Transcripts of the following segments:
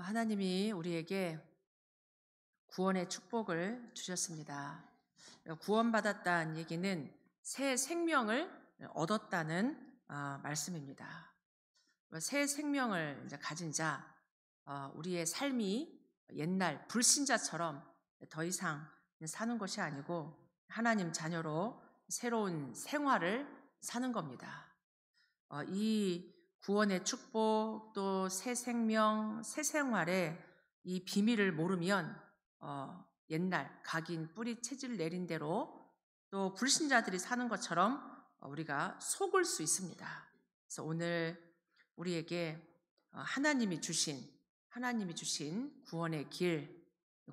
하나님이 우리에게 구원의 축복을 주셨습니다. 구원받았다는 얘기는 새 생명을 얻었다는 아, 말씀입니다. 새 생명을 가진 자, 어, 우리의 삶이 옛날 불신자처럼 더 이상 사는 것이 아니고 하나님 자녀로 새로운 생활을 사는 겁니다. 어, 이 구원의 축복 또 새 생명, 새 생활의 이 비밀을 모르면 어, 옛날 각인 뿌리 체질 내린 대로 또 불신자들이 사는 것처럼 어, 우리가 속을 수 있습니다. 그래서 오늘 우리에게 어, 하나님이 주신 하나님이 주신 구원의 길,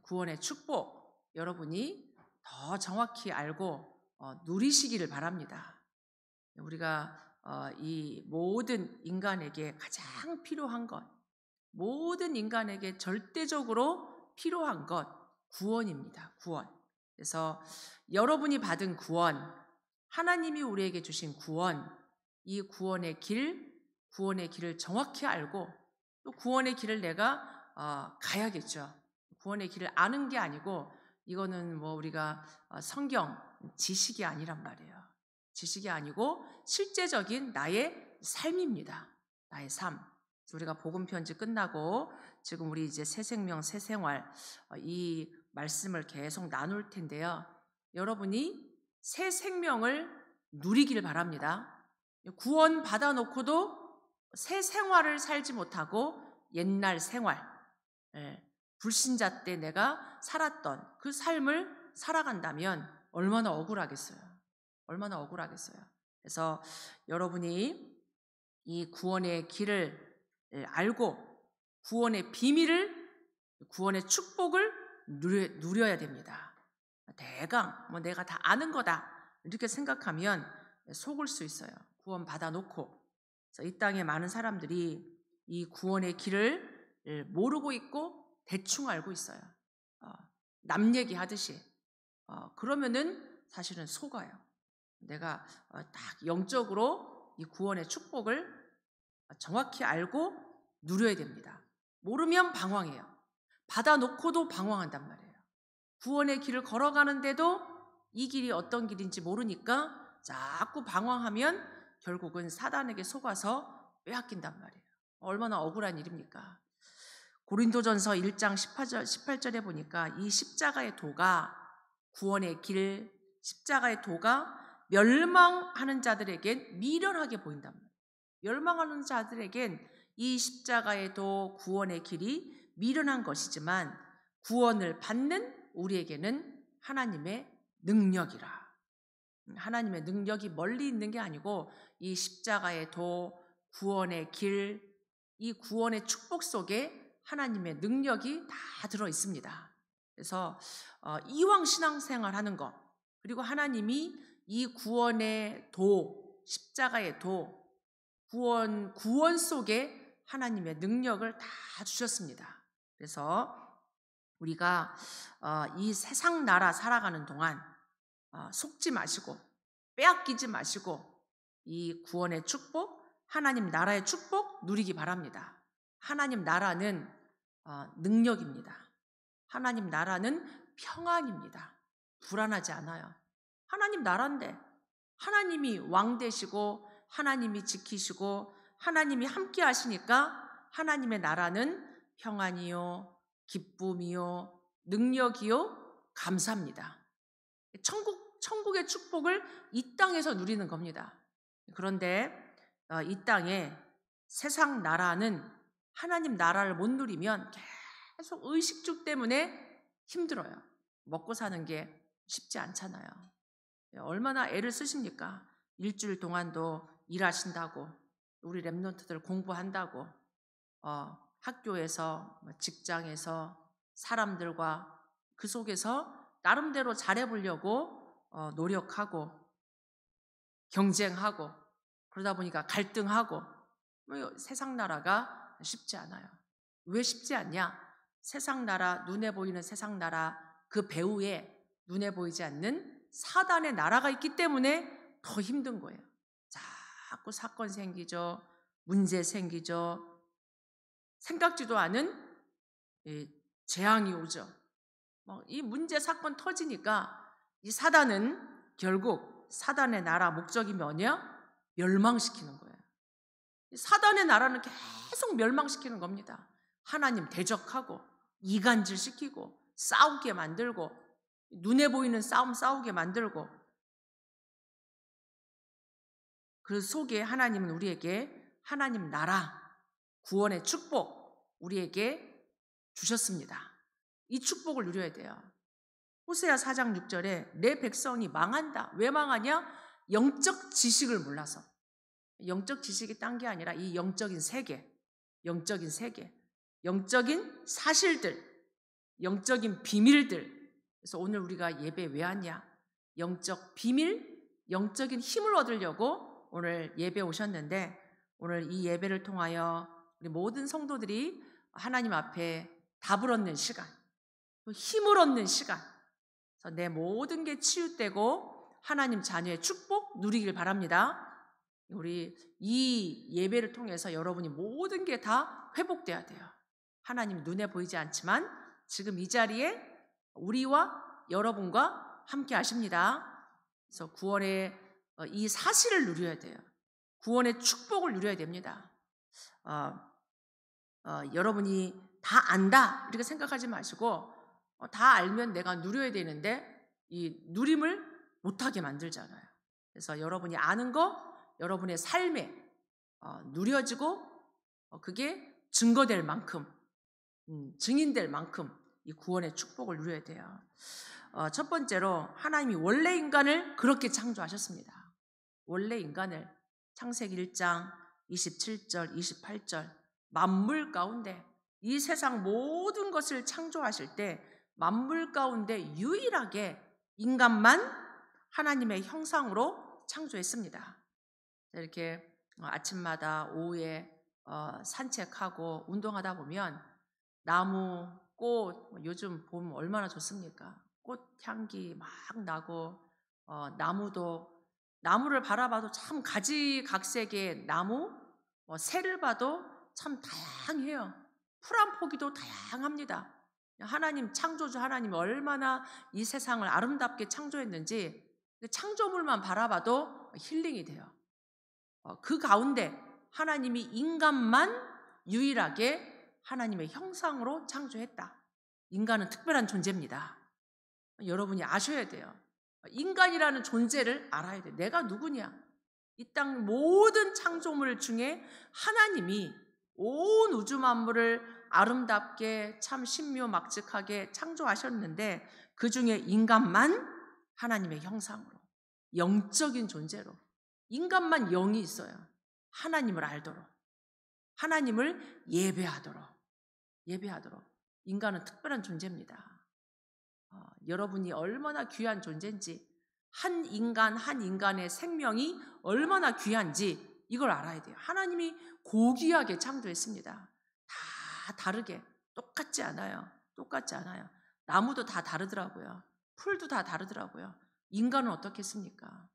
구원의 축복 여러분이 더 정확히 알고 어, 누리시기를 바랍니다. 우리가 어, 이 모든 인간에게 가장 필요한 것, 모든 인간에게 절대적으로 필요한 것, 구원입니다. 구원. 그래서 여러분이 받은 구원, 하나님이 우리에게 주신 구원, 이 구원의 길, 구원의 길을 정확히 알고 또 구원의 길을 내가 어, 가야겠죠. 구원의 길을 아는 게 아니고 이거는 뭐 우리가 어, 성경 지식이 아니란 말이에요. 지식이 아니고 실제적인 나의 삶입니다. 나의 삶. 우리가 복음 편지 끝나고 지금 우리 이제 새 생명 새 생활 어, 이 말씀을 계속 나눌 텐데요. 여러분이 새 생명을 누리길 바랍니다. 구원 받아 놓고도 새 생활을 살지 못하고 옛날 생활 예, 불신자 때 내가 살았던 그 삶을 살아간다면 얼마나 억울하겠어요. 얼마나 억울하겠어요. 그래서 여러분이 이 구원의 길을 예, 알고 구원의 비밀을 구원의 축복을 누려, 야 됩니다. 대강 뭐 내가 다 아는 거다 이렇게 생각하면 속을 수 있어요. 구원 받아놓고 이 땅에 많은 사람들이 이 구원의 길을 예, 모르고 있고 대충 알고 있어요. 어, 남 얘기하듯이 어, 그러면은 사실은 속아요. 내가 어, 딱 영적으로 이 구원의 축복을 정확히 알고 누려야 됩니다. 모르면 방황해요. 받아놓고도 방황한단 말이에요. 구원의 길을 걸어가는데도 이 길이 어떤 길인지 모르니까 자꾸 방황하면 결국은 사단에게 속아서 빼앗긴단 말이에요. 얼마나 억울한 일입니까? 고린도전서 1장 18절, 에 보니까 이 십자가의 도가 구원의 길, 십자가의 도가 멸망하는 자들에겐 미련하게 보인단 말이에요. 멸망하는 자들에겐 이 십자가에도 구원의 길이 미련한 것이지만 구원을 받는 우리에게는 하나님의 능력이라. 음, 하나님의 능력이 멀리 있는 게 아니고 이 십자가의 도, 구원의 길, 이 구원의 축복 속에 하나님의 능력이 다 들어 있습니다. 그래서 어, 이왕 신앙생활 하는 것, 그리고 하나님이 이 구원의 도, 십자가의 도, 구원, 구원 속에 하나님의 능력을 다 주셨습니다. 그래서 우리가 어, 이 세상 나라 살아가는 동안 어, 속지 마시고 빼앗기지 마시고 이 구원의 축복, 하나님 나라의 축복 누리기 바랍니다. 하나님 나라는 어, 능력입니다. 하나님 나라는 평안입니다. 불안하지 않아요. 하나님 나란데 하나님이 왕 되시고 하나님이 지키시고 하나님이 함께 하시니까 하나님의 나라는 평안이요, 기쁨이요, 능력이요, 감사합니다. 천국, 천국의 축복을 이 땅에서 누리는 겁니다. 그런데 어, 이 땅에 세상 나라는 하나님 나라를 못 누리면 계속 의식주 때문에 힘들어요. 먹고 사는 게 쉽지 않잖아요. 예, 얼마나 애를 쓰십니까? 일주일 동안도 일하신다고 우리 랩런트들 공부한다고 어, 학교에서 뭐 직장에서 사람들과 그 속에서 나름대로 잘해보려고 어, 노력하고 경쟁하고 그러다 보니까 갈등하고 뭐 세상 나라가 쉽지 않아요. 왜 쉽지 않냐? 세상 나라 눈에 보이는 세상 나라 그 배후에 눈에 보이지 않는 사단의 나라가 있기 때문에 더 힘든 거예요. 자꾸 사건 생기죠. 문제 생기죠. 생각지도 않은 예, 재앙이 오죠. 뭐 이 문제 사건 터지니까 이 사단은 결국 사단의 나라 목적이 뭐냐? 멸망시키는 거예요. 사단의 나라는 계속 멸망시키는 겁니다. 하나님 대적하고 이간질시키고 싸우게 만들고 눈에 보이는 싸움 싸우게 만들고 그 속에 하나님은 우리에게 하나님 나라 구원의 축복 우리에게 주셨습니다. 이 축복을 누려야 돼요. 호세아 4장 6절에 내 백성이 망한다. 왜 망하냐? 영적 지식을 몰라서. 영적 지식이 딴 게 아니라 이 영적인 세계, 영적인 세계, 영적인 사실들, 영적인 비밀들, 그래서 오늘 우리가 예배 왜 하냐? 영적 비밀, 영적인 힘을 얻으려고 오늘 예배 오셨는데 오늘 이 예배를 통하여 우리 모든 성도들이 하나님 앞에 답을 얻는 시간, 힘을 얻는 시간, 내 모든 게 치유되고 하나님 자녀의 축복 누리길 바랍니다. 우리 이 예배를 통해서 여러분이 모든 게 다 회복돼야 돼요. 하나님 눈에 보이지 않지만 지금 이 자리에 우리와 여러분과 함께 하십니다. 그래서 구원의 어, 이 사실을 누려야 돼요. 구원의 축복을 누려야 됩니다. 어, 어, 여러분이 다 안다 이렇게 생각하지 마시고 어, 다 알면 내가 누려야 되는데 이 누림을 못하게 만들잖아요. 그래서 여러분이 아는 거 여러분의 삶에 어, 누려지고 어, 그게 증거될 만큼 음, 증인될 만큼 이 구원의 축복을 누려야 돼요. 어, 첫 번째로 하나님이 원래 인간을 그렇게 창조하셨습니다. 원래 인간을 창세기 1장 27절, 28절 만물 가운데 이 세상 모든 것을 창조하실 때 만물 가운데 유일하게 인간만 하나님의 형상으로 창조했습니다. 이렇게 아침마다 오후에 어, 산책하고 운동하다 보면 나무, 꽃 뭐 요즘 봄 얼마나 좋습니까? 꽃 향기 막 나고 어, 나무도 나무를 바라봐도 참 가지각색의 나무, 뭐 새를 봐도 참 다양해요. 풀 한 포기도 다양합니다. 하나님 창조주 하나님 얼마나 이 세상을 아름답게 창조했는지 그 창조물만 바라봐도 힐링이 돼요. 어, 그 가운데 하나님이 인간만 유일하게 하나님의 형상으로 창조했다. 인간은 특별한 존재입니다. 여러분이 아셔야 돼요. 인간이라는 존재를 알아야 돼. 내가 누구냐? 이 땅 모든 창조물 중에 하나님이 온 우주 만물을 아름답게 참 신묘막측하게 창조하셨는데 그 중에 인간만 하나님의 형상으로 영적인 존재로 인간만 영이 있어요. 하나님을 알도록 하나님을 예배하도록 예배하도록 인간은 특별한 존재입니다. 어, 여러분이 얼마나 귀한 존재인지 한 인간 한 인간의 생명이 얼마나 귀한지 이걸 알아야 돼요. 하나님이 고귀하게 창조했습니다. 다 다르게 똑같지 않아요. 똑같지 않아요. 나무도 다 다르더라고요. 풀도 다 다르더라고요. 인간은 어떻겠습니까?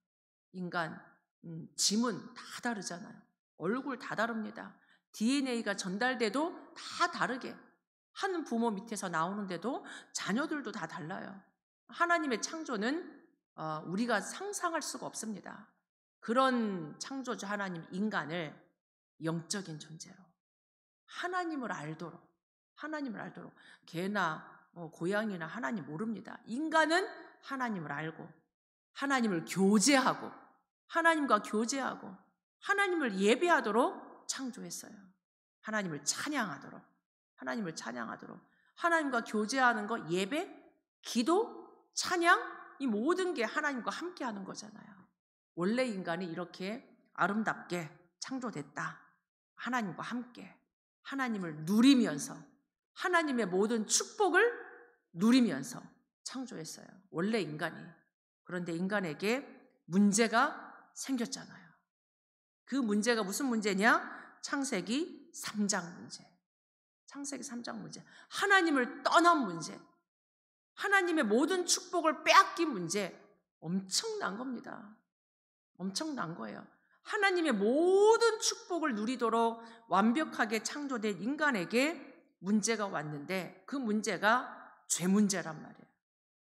인간 음, 짐은 다 다르잖아요. 얼굴 다 다릅니다. DNA가 전달돼도 다 다르게 한 부모 밑에서 나오는데도 자녀들도 다 달라요. 하나님의 창조는 어, 우리가 상상할 수가 없습니다. 그런 창조주 하나님 인간을 영적인 존재로 하나님을 알도록 하나님을 알도록 개나 어, 고양이나 하나님 모릅니다. 인간은 하나님을 알고 하나님을 교제하고 하나님과 교제하고 하나님을 예배하도록 창조했어요. 하나님을 찬양하도록 하나님을 찬양하도록 하나님과 교제하는 것 예배, 기도, 찬양 이 모든 게 하나님과 함께 하는 거잖아요. 원래 인간이 이렇게 아름답게 창조됐다. 하나님과 함께 하나님을 누리면서 하나님의 모든 축복을 누리면서 창조했어요. 원래 인간이. 그런데 인간에게 문제가 생겼잖아요. 그 문제가 무슨 문제냐? 창세기 3장 문제. 창세기 3장 문제, 하나님을 떠난 문제, 하나님의 모든 축복을 빼앗긴 문제, 엄청난 겁니다. 엄청난 거예요. 하나님의 모든 축복을 누리도록 완벽하게 창조된 인간에게 문제가 왔는데 그 문제가 죄 문제란 말이에요.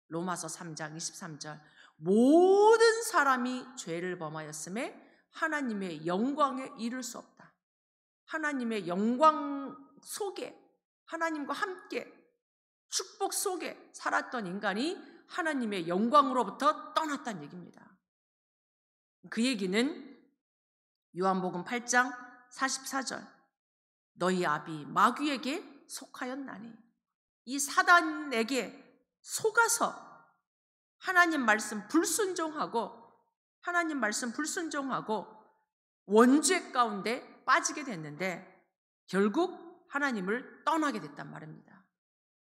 로마서 3장 23절. 모든 사람이 죄를 범하였음에 하나님의 영광에 이를 수 없다. 하나님의 영광 속에 하나님과 함께 축복 속에 살았던 인간이 하나님의 영광으로부터 떠났다는 얘기입니다. 그 얘기는 요한복음 8장 44절 너희 아비 마귀에게 속하였나니 이 사단에게 속아서 하나님 말씀 불순종하고 하나님 말씀 불순종하고 원죄 가운데 빠지게 됐는데 결국 하나님을 떠나게 됐단 말입니다.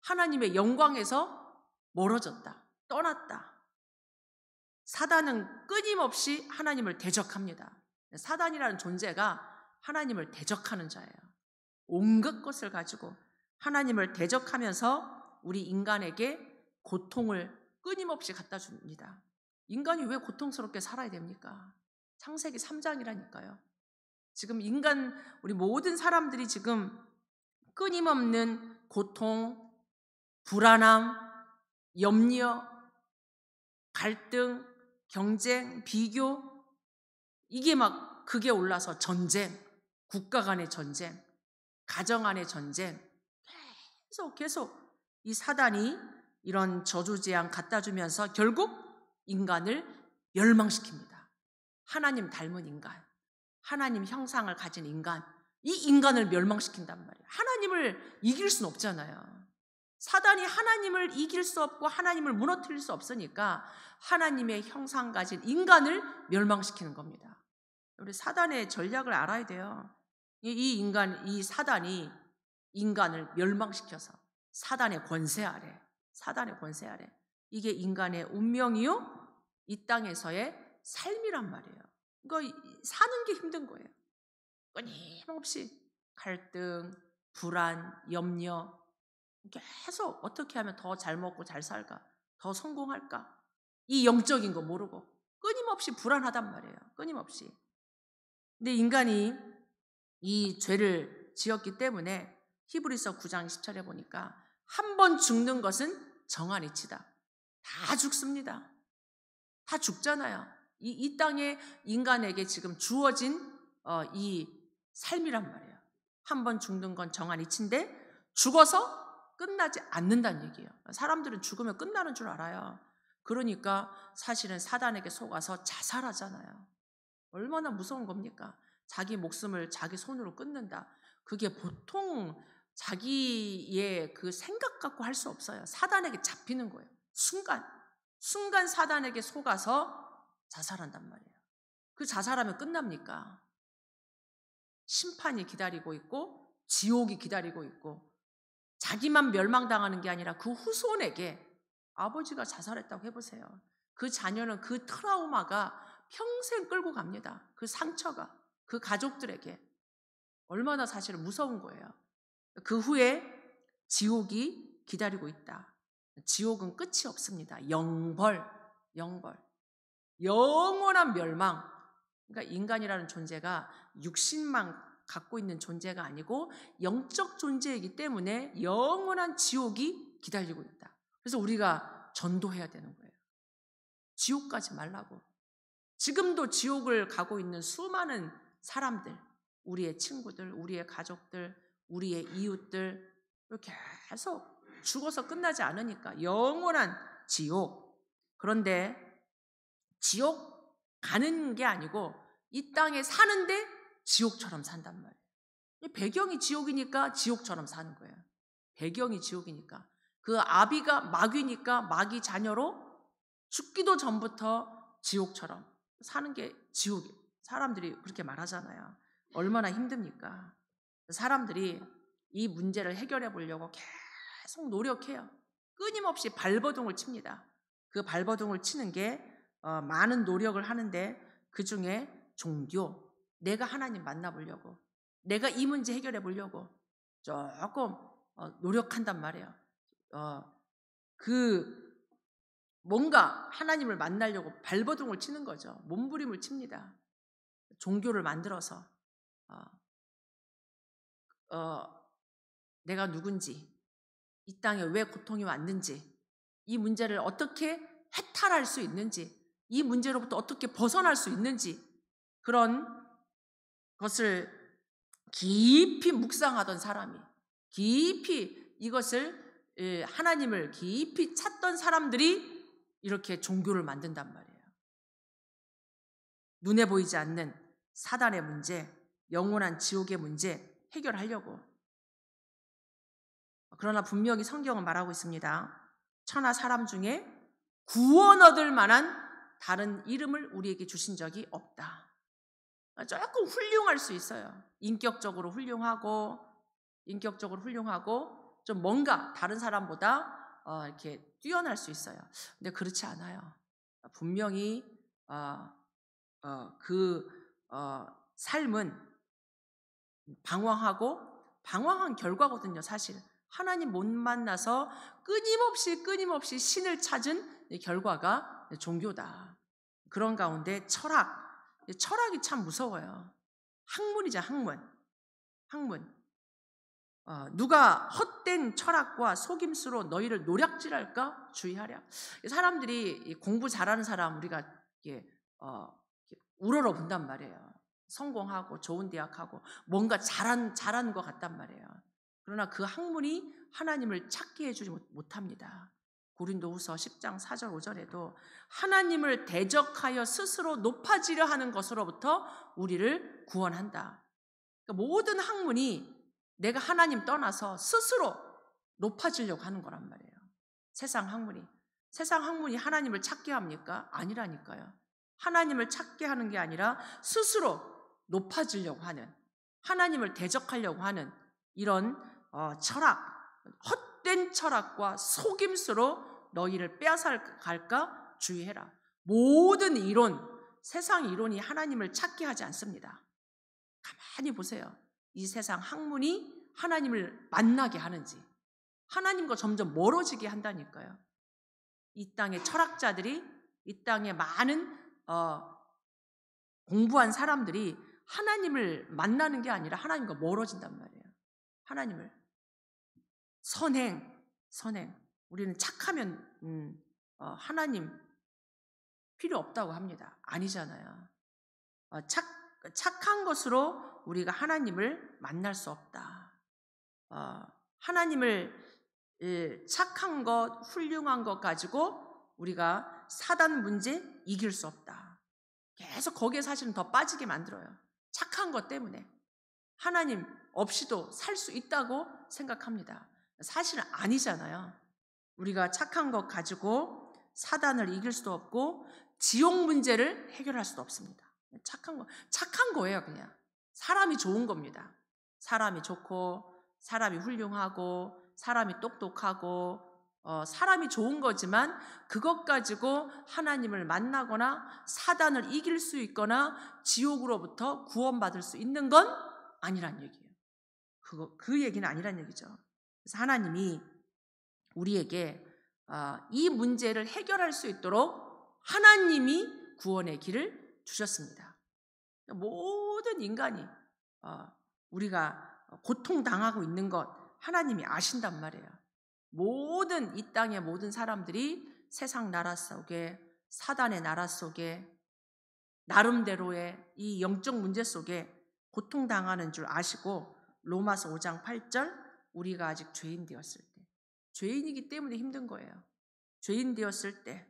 하나님의 영광에서 멀어졌다. 떠났다. 사단은 끊임없이 하나님을 대적합니다. 사단이라는 존재가 하나님을 대적하는 자예요. 온갖 것을 가지고 하나님을 대적하면서 우리 인간에게 고통을 끊임없이 갖다 줍니다. 인간이 왜 고통스럽게 살아야 됩니까? 창세기 3장이라니까요. 지금 인간, 우리 모든 사람들이 지금 끊임없는 고통, 불안함, 염려, 갈등, 경쟁, 비교, 이게 막 그게 올라서 전쟁, 국가 간의 전쟁, 가정 안의 전쟁, 계속 계속 이 사단이 이런 저주재앙 갖다 주면서 결국 인간을 멸망시킵니다. 하나님 닮은 인간, 하나님 형상을 가진 인간, 이 인간을 멸망시킨단 말이에요. 하나님을 이길 순 없잖아요. 사단이 하나님을 이길 수 없고 하나님을 무너뜨릴 수 없으니까 하나님의 형상 가진 인간을 멸망시키는 겁니다. 우리 사단의 전략을 알아야 돼요. 이 인간, 이 사단이 인간을 멸망시켜서 사단의 권세 아래, 사단의 권세 아래. 이게 인간의 운명이요? 이 땅에서의 삶이란 말이에요. 그러니까 사는 게 힘든 거예요. 끊임없이 갈등, 불안, 염려 계속 어떻게 하면 더 잘 먹고 잘 살까? 더 성공할까? 이 영적인 거 모르고 끊임없이 불안하단 말이에요. 끊임없이. 근데 인간이 이 죄를 지었기 때문에 히브리서 9장 10절에 보니까 한 번 죽는 것은 정한이치다. 다 죽습니다. 다 죽잖아요. 이, 이 땅에 인간에게 지금 주어진 어, 이 삶이란 말이에요. 한번 죽는 건 정한 이치인데 죽어서 끝나지 않는다는 얘기예요. 사람들은 죽으면 끝나는 줄 알아요. 그러니까 사실은 사단에게 속아서 자살하잖아요. 얼마나 무서운 겁니까? 자기 목숨을 자기 손으로 끊는다. 그게 보통 자기의 그 생각 갖고 할 수 없어요. 사단에게 잡히는 거예요. 순간. 순간 사단에게 속아서 자살한단 말이에요. 그 자살하면 끝납니까? 심판이 기다리고 있고 지옥이 기다리고 있고 자기만 멸망당하는 게 아니라 그 후손에게 아버지가 자살했다고 해보세요. 그 자녀는 그 트라우마가 평생 끌고 갑니다. 그 상처가 그 가족들에게 얼마나 사실 무서운 거예요. 그 후에 지옥이 기다리고 있다. 지옥은 끝이 없습니다. 영벌, 영벌. 영원한 멸망, 그러니까 인간이라는 존재가 육신만 갖고 있는 존재가 아니고 영적 존재이기 때문에 영원한 지옥이 기다리고 있다. 그래서 우리가 전도해야 되는 거예요. 지옥 가지 말라고. 지금도 지옥을 가고 있는 수많은 사람들, 우리의 친구들, 우리의 가족들, 우리의 이웃들, 계속 죽어서 끝나지 않으니까 영원한 지옥. 그런데 지옥 가는 게 아니고 이 땅에 사는데 지옥처럼 산단 말이에요. 배경이 지옥이니까 지옥처럼 사는 거예요. 배경이 지옥이니까. 그 아비가 마귀니까 마귀 자녀로 죽기도 전부터 지옥처럼 사는 게 지옥이에요. 사람들이 그렇게 말하잖아요. 얼마나 힘듭니까? 사람들이 이 문제를 해결해 보려고 계속 노력해요. 끊임없이 발버둥을 칩니다. 그 발버둥을 치는 게 어, 많은 노력을 하는데 그 중에 종교, 내가 하나님 만나보려고, 내가 이 문제 해결해 보려고 조금 어, 노력한단 말이에요. 어, 그 뭔가 하나님을 만나려고 발버둥을 치는 거죠. 몸부림을 칩니다. 종교를 만들어서 어, 어 내가 누군지, 이 땅에 왜 고통이 왔는지, 이 문제를 어떻게 해탈할 수 있는지, 이 문제로부터 어떻게 벗어날 수 있는지 그런 것을 깊이 묵상하던 사람이 깊이 이것을 예, 하나님을 깊이 찾던 사람들이 이렇게 종교를 만든단 말이에요. 눈에 보이지 않는 사단의 문제, 영원한 지옥의 문제 해결하려고. 그러나 분명히 성경은 말하고 있습니다. 천하 사람 중에 구원 얻을 만한 다른 이름을 우리에게 주신 적이 없다. 아, 조금 훌륭할 수 있어요. 인격적으로 훌륭하고, 인격적으로 훌륭하고, 좀 뭔가 다른 사람보다 어, 이렇게 뛰어날 수 있어요. 근데 그렇지 않아요. 분명히 어, 어, 그 어, 삶은 방황하고 방황한 결과거든요, 사실. 하나님 못 만나서 끊임없이 끊임없이 신을 찾은 결과가 예, 종교다. 그런 가운데 철학, 철학이 참 무서워요. 학문이자 학문. 학문. 어, 누가 헛된 철학과 속임수로 너희를 노략질할까 주의하랴. 사람들이 공부 잘하는 사람 우리가 이게 어, 우러러 본단 말이에요. 성공하고 좋은 대학하고 뭔가 잘한 잘한 것 같단 말이에요. 그러나 그 학문이 하나님을 찾게 해주지 못합니다. 고린도후서 10장 4절 5절에도 하나님을 대적하여 스스로 높아지려 하는 것으로부터 우리를 구원한다. 그러니까 모든 학문이 내가 하나님 떠나서 스스로 높아지려고 하는 거란 말이에요. 세상 학문이 세상 학문이 하나님을 찾게 합니까? 아니라니까요. 하나님을 찾게 하는 게 아니라 스스로 높아지려고 하는 하나님을 대적하려고 하는 이런 어, 철학 헛된 철학과 속임수로 너희를 빼앗아갈까 주의해라. 모든 이론, 세상 이론이 하나님을 찾게 하지 않습니다. 가만히 보세요. 이 세상 학문이 하나님을 만나게 하는지, 하나님과 점점 멀어지게 한다니까요. 이 땅의 철학자들이, 이 땅의 많은 어, 공부한 사람들이 하나님을 만나는 게 아니라 하나님과 멀어진단 말이에요. 하나님을 선행, 선행. 우리는 착하면 음, 어, 하나님 필요 없다고 합니다. 아니잖아요. 어, 착, 착한 것으로 우리가 하나님을 만날 수 없다. 어, 하나님을 예, 착한 것, 훌륭한 것 가지고 우리가 사단 문제 이길 수 없다. 계속 거기에 사실은 더 빠지게 만들어요. 착한 것 때문에. 하나님 없이도 살 수 있다고 생각합니다. 사실은 아니잖아요. 우리가 착한 것 가지고 사단을 이길 수도 없고 지옥 문제를 해결할 수도 없습니다. 착한 거, 착한 거예요, 그냥. 사람이 좋은 겁니다. 사람이 좋고, 사람이 훌륭하고, 사람이 똑똑하고, 어, 사람이 좋은 거지만 그것 가지고 하나님을 만나거나 사단을 이길 수 있거나 지옥으로부터 구원받을 수 있는 건 아니란 얘기예요. 그거, 그 얘기는 아니란 얘기죠. 그래서 하나님이 우리에게 아, 이 문제를 해결할 수 있도록 하나님이 구원의 길을 주셨습니다. 모든 인간이 아, 우리가 고통당하고 있는 것 하나님이 아신단 말이에요. 모든 이 땅의 모든 사람들이 세상 나라 속에 사단의 나라 속에 나름대로의 이 영적 문제 속에 고통당하는 줄 아시고 로마서 5장 8절 우리가 아직 죄인 되었을 죄인이기 때문에 힘든 거예요. 죄인 되었을 때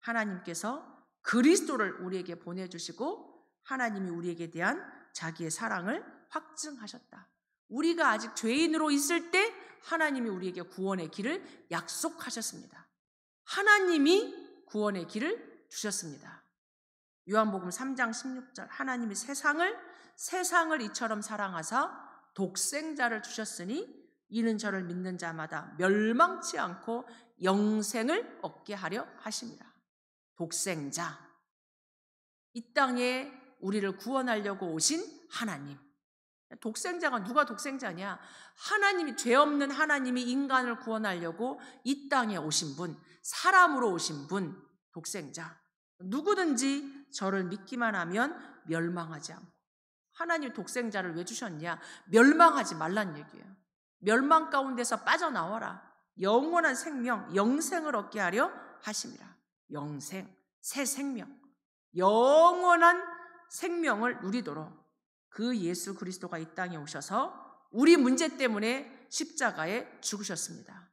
하나님께서 그리스도를 우리에게 보내주시고 하나님이 우리에게 대한 자기의 사랑을 확증하셨다. 우리가 아직 죄인으로 있을 때 하나님이 우리에게 구원의 길을 약속하셨습니다. 하나님이 구원의 길을 주셨습니다. 요한복음 3장 16절 하나님이 세상을 세상을 이처럼 사랑하사 독생자를 주셨으니 이는 저를 믿는 자마다 멸망치 않고 영생을 얻게 하려 하십니다. 독생자. 이 땅에 우리를 구원하려고 오신 하나님. 독생자가 누가 독생자냐? 하나님이 죄 없는 하나님이 인간을 구원하려고 이 땅에 오신 분, 사람으로 오신 분, 독생자. 누구든지 저를 믿기만 하면 멸망하지 않고 하나님 독생자를 왜 주셨냐? 멸망하지 말란 얘기예요. 멸망 가운데서 빠져나와라. 영원한 생명, 영생을 얻게 하려 하십니다. 영생, 새 생명, 영원한 생명을 누리도록 그 예수 그리스도가 이 땅에 오셔서 우리 문제 때문에 십자가에 죽으셨습니다.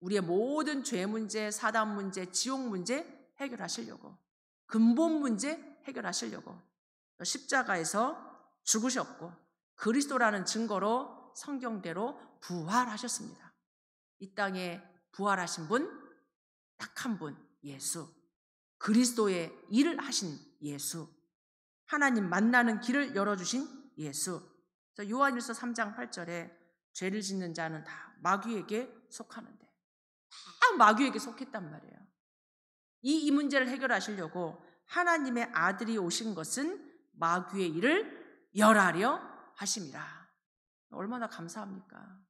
우리의 모든 죄 문제, 사단 문제, 지옥 문제 해결하시려고. 근본 문제 해결하시려고. 십자가에서 죽으셨고 그리스도라는 증거로 성경대로 부활하셨습니다. 이 땅에 부활하신 분 딱 한 분 예수 그리스도의 일을 하신 예수 하나님 만나는 길을 열어주신 예수 요한일서 3장 8절에 죄를 짓는 자는 다 마귀에게 속하는데 다 마귀에게 속했단 말이에요. 이, 이 문제를 해결하시려고 하나님의 아들이 오신 것은 마귀의 일을 열하려 하심이라. 얼마나 감사합니까?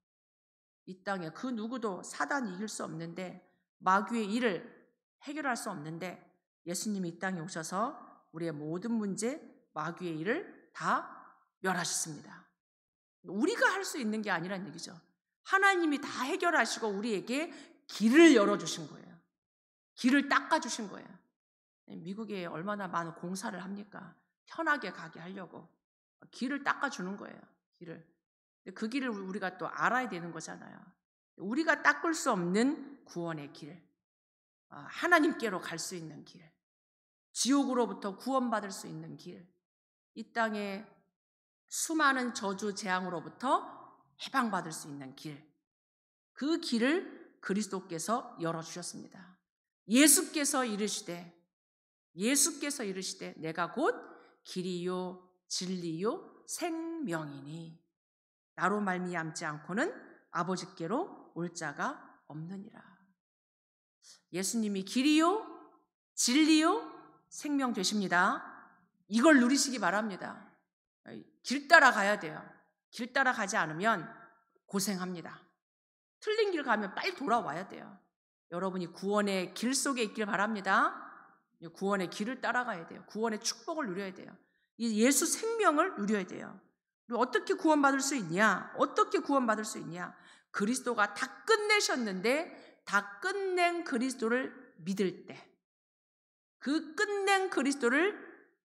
이 땅에 그 누구도 사단이 이길 수 없는데 마귀의 일을 해결할 수 없는데 예수님이 이 땅에 오셔서 우리의 모든 문제, 마귀의 일을 다 멸하셨습니다. 우리가 할 수 있는 게아니라는 얘기죠. 하나님이 다 해결하시고 우리에게 길을 열어주신 거예요. 길을 닦아주신 거예요. 네, 미국에 얼마나 많은 공사를 합니까? 편하게 가게 하려고. 길을 닦아주는 거예요. 길을. 그 길을 우리가 또 알아야 되는 거잖아요. 우리가 닦을 수 없는 구원의 길, 어, 하나님께로 갈 수 있는 길, 지옥으로부터 구원받을 수 있는 길, 이 땅에 수많은 저주 재앙으로부터 해방받을 수 있는 길, 그 길을 그리스도께서 열어주셨습니다. 예수께서 이르시되, 예수께서 이르시되, 내가 곧 길이요, 진리요, 생명이니. 나로 말미암지 않고는 아버지께로 올 자가 없느니라. 예수님이 길이요 진리요 생명 되십니다. 이걸 누리시기 바랍니다. 길 따라가야 돼요. 길 따라가지 않으면 고생합니다. 틀린 길 가면 빨리 돌아와야 돼요. 여러분이 구원의 길 속에 있길 바랍니다. 구원의 길을 따라가야 돼요. 구원의 축복을 누려야 돼요. 예수 생명을 누려야 돼요. 어떻게 구원받을 수 있냐? 어떻게 구원받을 수 있냐? 그리스도가 다 끝내셨는데 다 끝낸 그리스도를 믿을 때, 그 끝낸 그리스도를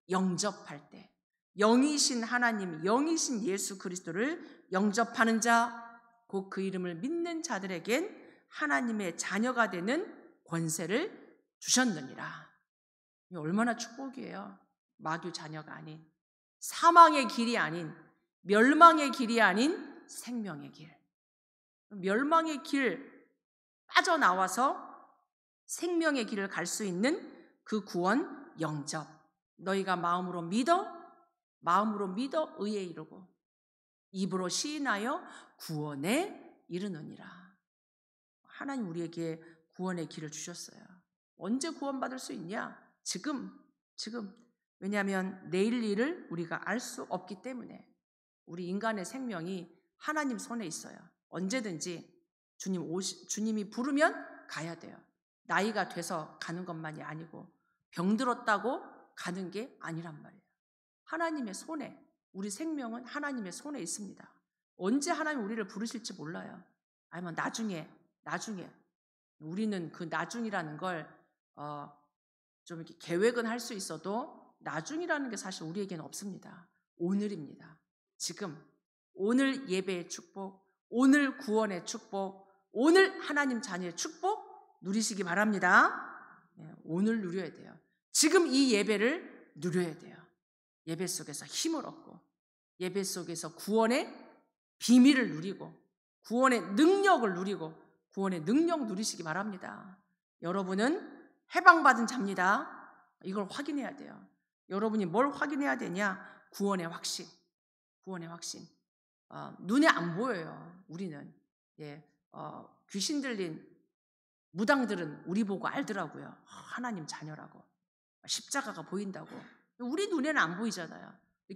영접할 때, 영이신 하나님, 영이신 예수 그리스도를 영접하는 자, 곧 그 이름을 믿는 자들에겐 하나님의 자녀가 되는 권세를 주셨느니라. 얼마나 축복이에요. 마귀 자녀가 아닌, 사망의 길이 아닌, 멸망의 길이 아닌 생명의 길. 멸망의 길 빠져나와서 생명의 길을 갈 수 있는 그 구원 영접. 너희가 마음으로 믿어, 마음으로 믿어 의에 이르고, 입으로 시인하여 구원에 이르느니라. 하나님 우리에게 구원의 길을 주셨어요. 언제 구원받을 수 있냐? 지금, 지금. 왜냐하면 내일 일을 우리가 알 수 없기 때문에. 우리 인간의 생명이 하나님 손에 있어요. 언제든지 주님 오시, 주님이 부르면 가야 돼요. 나이가 돼서 가는 것만이 아니고 병들었다고 가는 게 아니란 말이에요. 하나님의 손에 우리 생명은 하나님의 손에 있습니다. 언제 하나님 우리를 부르실지 몰라요. 아니면 나중에 나중에 우리는 그 나중이라는 걸좀 어, 이렇게 계획은 할 수 있어도 나중이라는 게 사실 우리에게는 없습니다. 오늘입니다. 지금 오늘 예배의 축복, 오늘 구원의 축복, 오늘 하나님 자녀의 축복 누리시기 바랍니다. 예, 오늘 누려야 돼요. 지금 이 예배를 누려야 돼요. 예배 속에서 힘을 얻고, 예배 속에서 구원의 비밀을 누리고, 구원의 능력을 누리고, 구원의 능력 누리시기 바랍니다. 여러분은 해방받은 자입니다. 이걸 확인해야 돼요. 여러분이 뭘 확인해야 되냐? 구원의 확신. 구원의 확신. 어, 눈에 안 보여요. 우리는 예, 어, 귀신 들린 무당들은 우리 보고 알더라고요. 아, 하나님 자녀라고 십자가가 보인다고. 우리 눈에는 안 보이잖아요.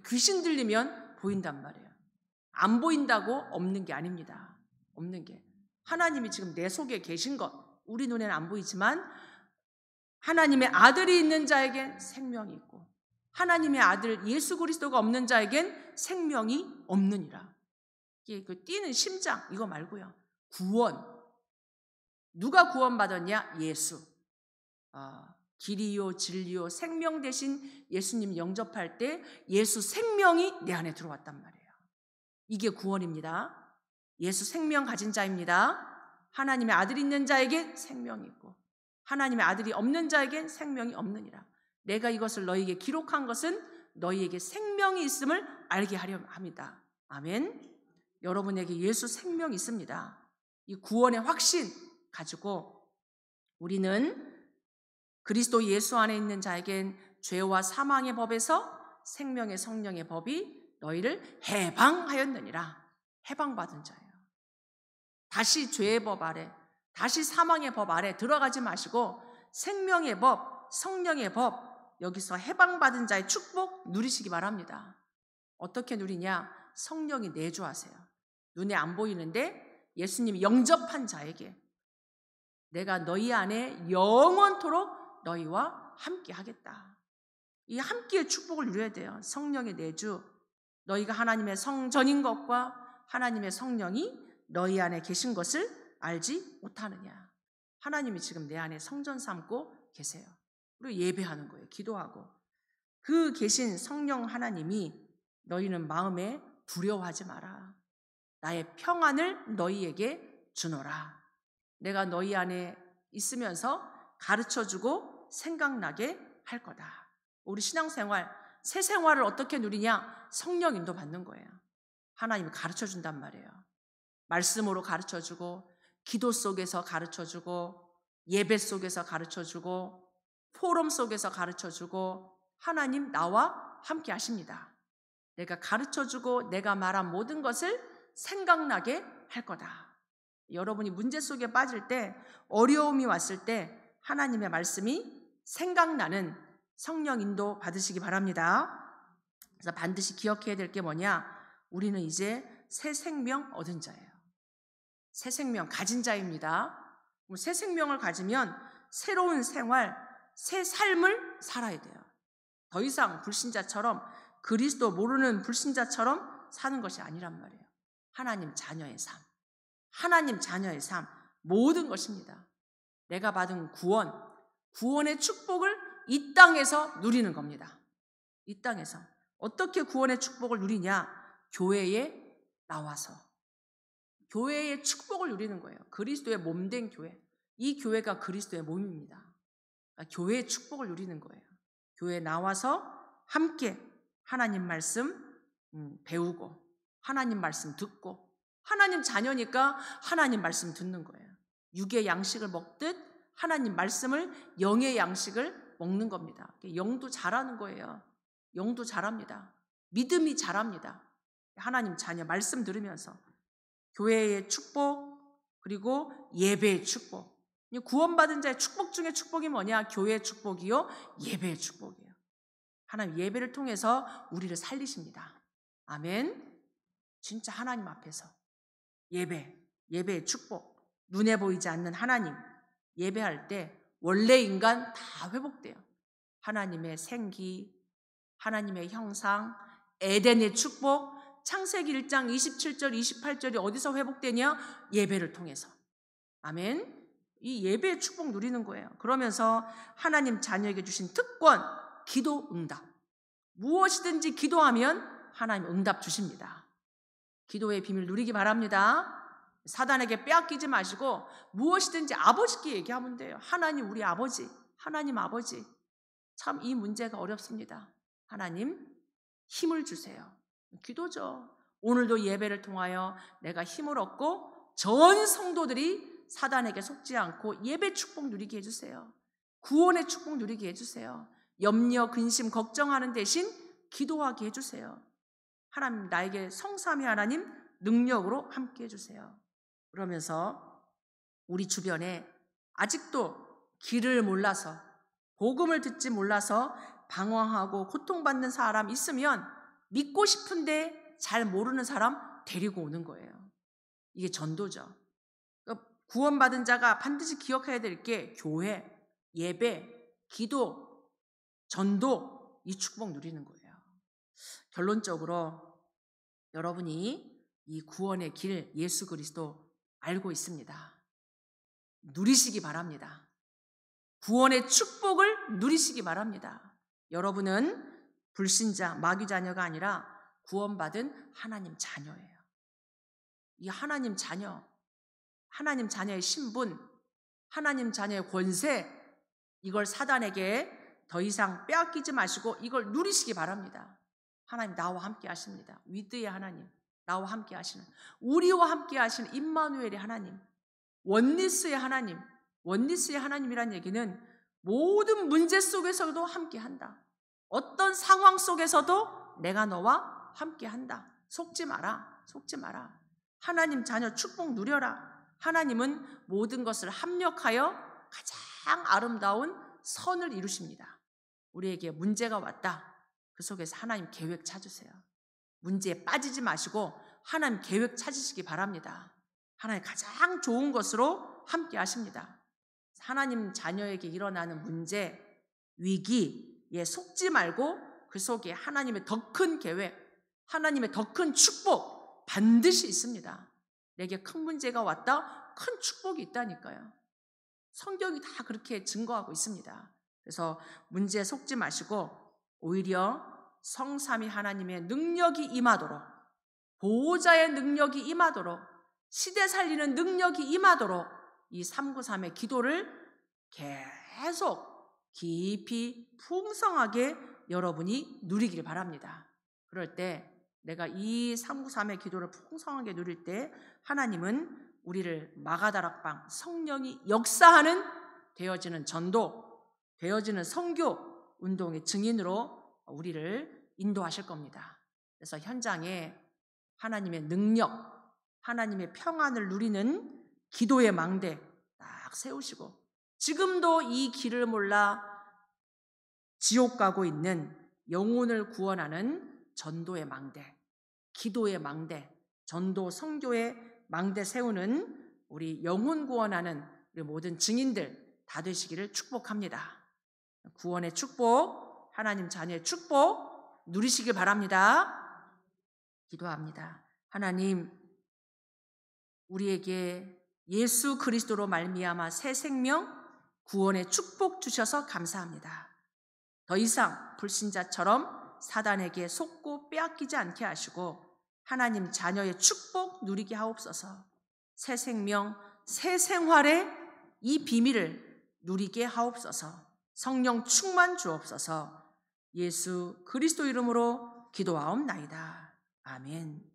귀신 들리면 보인단 말이에요. 안 보인다고 없는 게 아닙니다. 없는 게 하나님이 지금 내 속에 계신 것 우리 눈에는 안 보이지만 하나님의 아들이 있는 자에게 생명이 있고 하나님의 아들 예수 그리스도가 없는 자에겐 생명이 없느니라. 이게 그 뛰는 심장 이거 말고요. 구원. 누가 구원받았냐? 예수. 어, 길이요 진리요 생명 대신 예수님 영접할 때 예수 생명이 내 안에 들어왔단 말이에요. 이게 구원입니다. 예수 생명 가진 자입니다. 하나님의 아들 있는 자에게 생명이 있고 하나님의 아들이 없는 자에게 생명이 없느니라. 내가 이것을 너희에게 기록한 것은 너희에게 생명이 있음을 알게 하려 합니다. 아멘. 여러분에게 예수 생명이 있습니다. 이 구원의 확신 가지고 우리는 그리스도 예수 안에 있는 자에겐 죄와 사망의 법에서 생명의 성령의 법이 너희를 해방하였느니라. 해방받은 자예요. 다시 죄의 법 아래, 다시 사망의 법 아래 들어가지 마시고 생명의 법, 성령의 법, 여기서 해방받은 자의 축복 누리시기 바랍니다. 어떻게 누리냐? 성령이 내주하세요. 눈에 안 보이는데 예수님이 영접한 자에게 내가 너희 안에 영원토록 너희와 함께 하겠다. 이 함께의 축복을 누려야 돼요. 성령의 내주. 너희가 하나님의 성전인 것과 하나님의 성령이 너희 안에 계신 것을 알지 못하느냐. 하나님이 지금 내 안에 성전 삼고 계세요. 예배하는 거예요. 기도하고. 그 계신 성령 하나님이 너희는 마음에 두려워하지 마라. 나의 평안을 너희에게 주노라. 내가 너희 안에 있으면서 가르쳐 주고 생각나게 할 거다. 우리 신앙생활, 새 생활을 어떻게 누리냐? 성령 인도 받는 거예요. 하나님이 가르쳐 준단 말이에요. 말씀으로 가르쳐 주고, 기도 속에서 가르쳐 주고, 예배 속에서 가르쳐 주고, 포럼 속에서 가르쳐 주고 하나님 나와 함께 하십니다. 내가 가르쳐 주고 내가 말한 모든 것을 생각나게 할 거다. 여러분이 문제 속에 빠질 때 어려움이 왔을 때 하나님의 말씀이 생각나는 성령 인도 받으시기 바랍니다. 그래서 반드시 기억해야 될 게 뭐냐? 우리는 이제 새 생명 얻은 자예요. 새 생명 가진 자입니다. 새 생명을 가지면 새로운 생활, 새 삶을 살아야 돼요. 더 이상 불신자처럼 그리스도 모르는 불신자처럼 사는 것이 아니란 말이에요. 하나님 자녀의 삶. 하나님 자녀의 삶. 모든 것입니다. 내가 받은 구원, 구원의 축복을 이 땅에서 누리는 겁니다. 이 땅에서. 어떻게 구원의 축복을 누리냐? 교회에 나와서. 교회의 축복을 누리는 거예요. 그리스도의 몸된 교회. 이 교회가 그리스도의 몸입니다. 아, 교회의 축복을 누리는 거예요. 교회에 나와서 함께 하나님 말씀 음, 배우고 하나님 말씀 듣고 하나님 자녀니까 하나님 말씀 듣는 거예요. 육의 양식을 먹듯 하나님 말씀을 영의 양식을 먹는 겁니다. 영도 잘하는 거예요. 영도 잘합니다. 믿음이 잘합니다. 하나님 자녀 말씀 들으면서 교회의 축복 그리고 예배의 축복 구원받은 자의 축복 중에 축복이 뭐냐? 교회의 축복이요, 예배의 축복이에요. 하나님 예배를 통해서 우리를 살리십니다. 아멘. 진짜 하나님 앞에서 예배, 예배의 축복, 눈에 보이지 않는 하나님 예배할 때 원래 인간 다 회복돼요. 하나님의 생기, 하나님의 형상, 에덴의 축복, 창세기 1장 27절, 28절이 어디서 회복되냐? 예배를 통해서. 아멘. 이 예배의 축복 누리는 거예요. 그러면서 하나님 자녀에게 주신 특권, 기도 응답. 무엇이든지 기도하면 하나님 응답 주십니다. 기도의 비밀 누리기 바랍니다. 사단에게 빼앗기지 마시고 무엇이든지 아버지께 얘기하면 돼요. 하나님 우리 아버지, 하나님 아버지. 참 이 문제가 어렵습니다. 하나님 힘을 주세요. 기도죠. 오늘도 예배를 통하여 내가 힘을 얻고 전 성도들이 사단에게 속지 않고 예배 축복 누리게 해주세요. 구원의 축복 누리게 해주세요. 염려, 근심, 걱정하는 대신 기도하게 해주세요. 하나님, 나에게 성삼위 하나님 능력으로 함께 해주세요. 그러면서 우리 주변에 아직도 길을 몰라서, 복음을 듣지 몰라서 방황하고 고통받는 사람 있으면 믿고 싶은데 잘 모르는 사람 데리고 오는 거예요. 이게 전도죠. 구원받은 자가 반드시 기억해야 될 게 교회, 예배, 기도, 전도 이 축복 누리는 거예요. 결론적으로 여러분이 이 구원의 길 예수 그리스도 알고 있습니다. 누리시기 바랍니다. 구원의 축복을 누리시기 바랍니다. 여러분은 불신자, 마귀 자녀가 아니라 구원받은 하나님 자녀예요. 이 하나님 자녀, 하나님 자녀의 신분, 하나님 자녀의 권세, 이걸 사단에게 더 이상 빼앗기지 마시고 이걸 누리시기 바랍니다. 하나님 나와 함께 하십니다. 위드의 하나님, 나와 함께 하시는, 우리와 함께 하시는 임마누엘의 하나님, 원리스의 하나님, 원리스의 하나님이란 얘기는 모든 문제 속에서도 함께 한다. 어떤 상황 속에서도 내가 너와 함께 한다. 속지 마라. 속지 마라. 하나님 자녀 축복 누려라. 하나님은 모든 것을 합력하여 가장 아름다운 선을 이루십니다. 우리에게 문제가 왔다. 그 속에서 하나님 계획 찾으세요. 문제에 빠지지 마시고 하나님 계획 찾으시기 바랍니다. 하나님 가장 좋은 것으로 함께 하십니다. 하나님 자녀에게 일어나는 문제, 위기에 속지 말고 그 속에 하나님의 더 큰 계획, 하나님의 더 큰 축복 반드시 있습니다. 내게 큰 문제가 왔다, 큰 축복이 있다니까요. 성경이 다 그렇게 증거하고 있습니다. 그래서 문제에 속지 마시고 오히려 성삼위 하나님의 능력이 임하도록 보호자의 능력이 임하도록 시대 살리는 능력이 임하도록 이 393의 기도를 계속 깊이 풍성하게 여러분이 누리길 바랍니다. 그럴 때 내가 이3 9 3의 기도를 풍성하게 누릴 때 하나님은 우리를 마가다락방 성령이 역사하는 되어지는 전도, 되어지는 성교 운동의 증인으로 우리를 인도하실 겁니다. 그래서 현장에 하나님의 능력, 하나님의 평안을 누리는 기도의 망대 딱 세우시고 지금도 이 길을 몰라 지옥 가고 있는 영혼을 구원하는 전도의 망대, 기도의 망대, 전도 성교의 망대 세우는 우리 영혼 구원하는 우리 모든 증인들 다 되시기를 축복합니다. 구원의 축복, 하나님 자녀의 축복 누리시길 바랍니다. 기도합니다. 하나님 우리에게 예수 그리스도로 말미암아 새 생명 구원의 축복 주셔서 감사합니다. 더 이상 불신자처럼 사단에게 속고 빼앗기지 않게 하시고 하나님 자녀의 축복 누리게 하옵소서. 새 생명, 새 생활의 이 비밀을 누리게 하옵소서. 성령 충만 주옵소서. 예수 그리스도 이름으로 기도하옵나이다. 아멘.